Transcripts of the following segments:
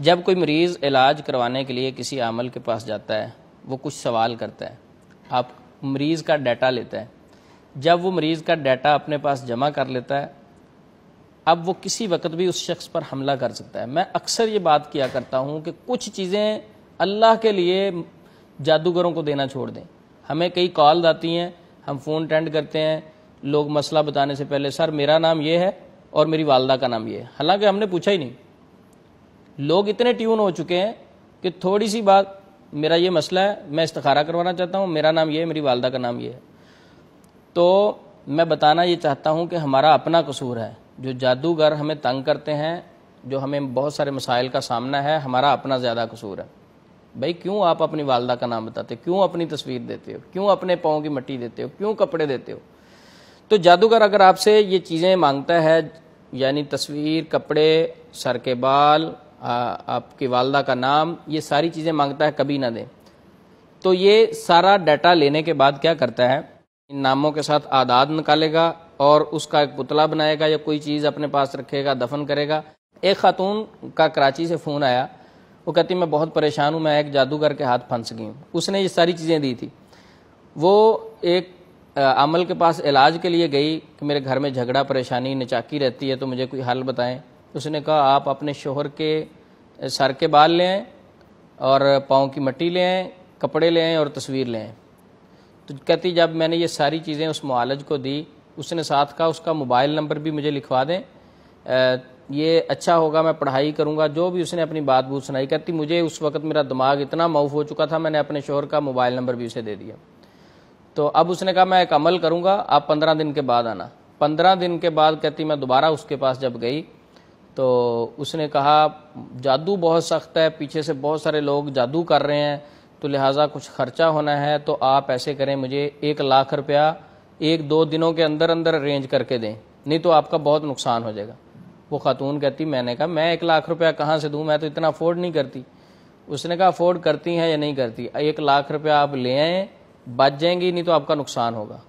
जब कोई मरीज़ इलाज करवाने के लिए किसी अमल के पास जाता है वो कुछ सवाल करता है आप मरीज़ का डाटा लेता है जब वो मरीज़ का डाटा अपने पास जमा कर लेता है अब वो किसी वक्त भी उस शख्स पर हमला कर सकता है मैं अक्सर ये बात किया करता हूँ कि कुछ चीज़ें अल्लाह के लिए जादूगरों को देना छोड़ दें हमें कई कॉल आती हैं हम फ़ोन अटेंड करते हैं लोग मसला बताने से पहले सर मेरा नाम ये है और मेरी वालदा का नाम ये है हालांकि हमने पूछा ही नहीं लोग इतने ट्यून हो चुके हैं कि थोड़ी सी बात मेरा ये मसला है मैं इस्तारा करवाना चाहता हूँ मेरा नाम ये है मेरी वालदा का नाम ये है तो मैं बताना ये चाहता हूँ कि हमारा अपना कसूर है जो जादूगर हमें तंग करते हैं जो हमें बहुत सारे मसाइल का सामना है हमारा अपना ज़्यादा कसूर है भाई क्यों आप अपनी वालदा का नाम बताते हो क्यों अपनी तस्वीर देते हो क्यों अपने पाँव की मट्टी देते हो क्यों कपड़े देते हो तो जादूगर अगर आपसे ये चीज़ें मांगता है यानी तस्वीर कपड़े सर के बाल आपकी वालदा का नाम ये सारी चीज़ें मांगता है कभी ना दें तो ये सारा डाटा लेने के बाद क्या करता है इन नामों के साथ आदाद निकालेगा और उसका एक पुतला बनाएगा या कोई चीज़ अपने पास रखेगा दफन करेगा एक खातून का कराची से फ़ोन आया वो कहती मैं बहुत परेशान हूँ मैं एक जादूगर के हाथ फंस गई हूँ उसने ये सारी चीज़ें दी थी वो एक अमल के पास इलाज के लिए गई कि मेरे घर में झगड़ा परेशानी नचाकी रहती है तो मुझे कोई हल बताएं उसने कहा आप अपने शोहर के सर के बाल लें और पाँव की मट्टी लें कपड़े लें और तस्वीर लें तो कहती जब मैंने ये सारी चीज़ें उस मालज को दी उसने साथ कहा उसका मोबाइल नंबर भी मुझे लिखवा दें ये अच्छा होगा मैं पढ़ाई करूंगा जो भी उसने अपनी बात बूत सुनाई कहती मुझे उस वक्त मेरा दिमाग इतना मऊफ हो चुका था मैंने अपने शोहर का मोबाइल नंबर भी उसे दे दिया तो अब उसने कहा मैं एक अमल करूँगा आप पंद्रह दिन के बाद आना पंद्रह दिन के बाद कहती मैं दोबारा उसके पास जब गई तो उसने कहा जादू बहुत सख्त है पीछे से बहुत सारे लोग जादू कर रहे हैं तो लिहाजा कुछ खर्चा होना है तो आप ऐसे करें मुझे एक लाख रुपया एक दो दिनों के अंदर अंदर अरेंज करके दें नहीं तो आपका बहुत नुकसान हो जाएगा वो खातून कहती मैंने कहा मैं एक लाख रुपया कहाँ से दूँ मैं तो इतना अफोर्ड नहीं करती उसने कहा अफोर्ड करती हैं या नहीं करती एक लाख रुपया आप ले आए बच जाएंगी नहीं तो आपका नुकसान होगा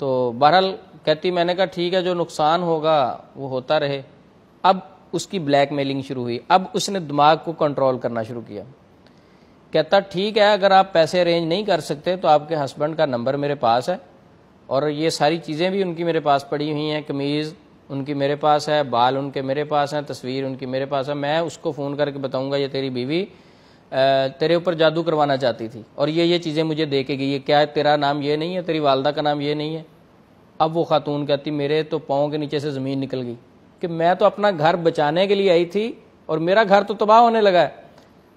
तो बहरहाल कहती मैंने कहा ठीक है जो नुकसान होगा वो होता रहे अब उसकी ब्लैक मेलिंग शुरू हुई अब उसने दिमाग को कंट्रोल करना शुरू किया कहता ठीक है अगर आप पैसे अरेंज नहीं कर सकते तो आपके हस्बैंड का नंबर मेरे पास है और ये सारी चीज़ें भी उनकी मेरे पास पड़ी हुई हैं कमीज़ उनकी मेरे पास है बाल उनके मेरे पास हैं तस्वीर उनकी मेरे पास है मैं उसको फ़ोन करके बताऊंगा ये तेरी बीवी तेरे ऊपर जादू करवाना चाहती थी और ये ये चीज़ें मुझे दे के गई है क्या तेरा नाम ये नहीं है तेरी वालदा का नाम ये नहीं है अब वो खातून कहती मेरे तो पाँव के नीचे से ज़मीन निकल गई कि मैं तो अपना घर बचाने के लिए आई थी और मेरा घर तो तबाह होने लगा है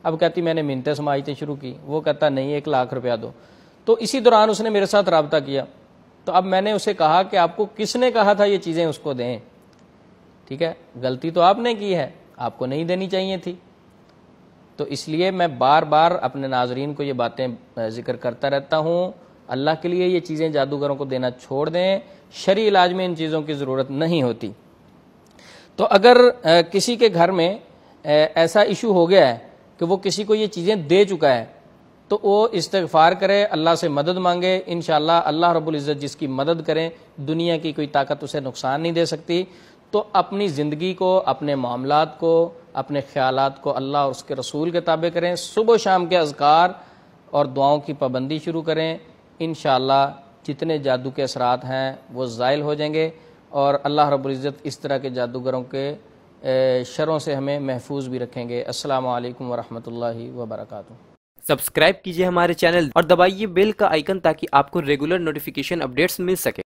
अब कहती मैंने मिनतें समाजते शुरू की वो कहता नहीं एक लाख रुपया दो तो इसी दौरान उसने मेरे साथ रबता किया तो अब मैंने उसे कहा कि आपको किसने कहा था ये चीज़ें उसको दें ठीक है गलती तो आपने की है आपको नहीं देनी चाहिए थी तो इसलिए मैं बार बार अपने नाजरीन को ये बातें जिक्र करता रहता हूँ अल्लाह के लिए ये चीज़ें जादूगरों को देना छोड़ दें शरी इलाज में इन चीज़ों की ज़रूरत नहीं होती तो अगर किसी के घर में ऐसा इशू हो गया है कि वो किसी को ये चीज़ें दे चुका है तो वो इस्तफार करे अल्लाह से मदद मांगे इन अल्लाह रबुल्ज़त जिसकी मदद करें दुनिया की कोई ताकत उसे नुकसान नहीं दे सकती तो अपनी ज़िंदगी को अपने मामला को अपने ख्याल को अल्लाह और उसके रसूल के ताबे करें सुबह शाम के अजकार और दुआओं की पाबंदी शुरू करें इन जितने जादू के असरात हैं वो ज़ायल हो जाएंगे और अल्लाह रब्ज़त इस तरह के जादूगरों के शरों से हमें महफूज भी रखेंगे अस्सलाम वालेकुम रहमतुल्लाहि व सब्सक्राइब कीजिए हमारे चैनल और दबाइए बेल का आइकन ताकि आपको रेगुलर नोटिफिकेशन अपडेट्स मिल सके